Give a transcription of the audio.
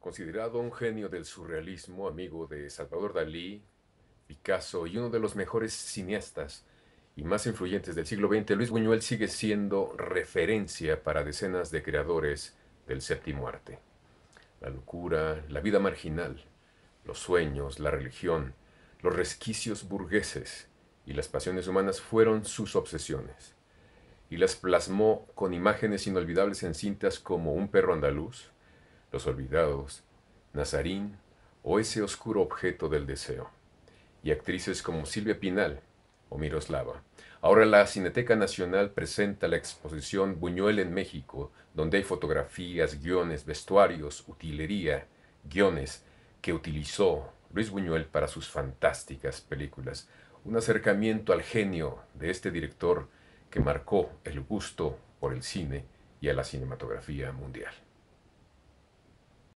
Considerado un genio del surrealismo, amigo de Salvador Dalí, Picasso y uno de los mejores cineastas y más influyentes del siglo XX, Luis Buñuel sigue siendo referencia para decenas de creadores del séptimo arte. La locura, la vida marginal, los sueños, la religión, los resquicios burgueses y las pasiones humanas fueron sus obsesiones, y las plasmó con imágenes inolvidables en cintas como Un perro andaluz, los olvidados, Nazarín o ese oscuro objeto del deseo, y actrices como Silvia Pinal o Miroslava. Ahora la Cineteca Nacional presenta la exposición Buñuel en México, donde hay fotografías, guiones, vestuarios, utilería, guiones que utilizó Luis Buñuel para sus fantásticas películas. Un acercamiento al genio de este director que marcó el gusto por el cine y a la cinematografía mundial.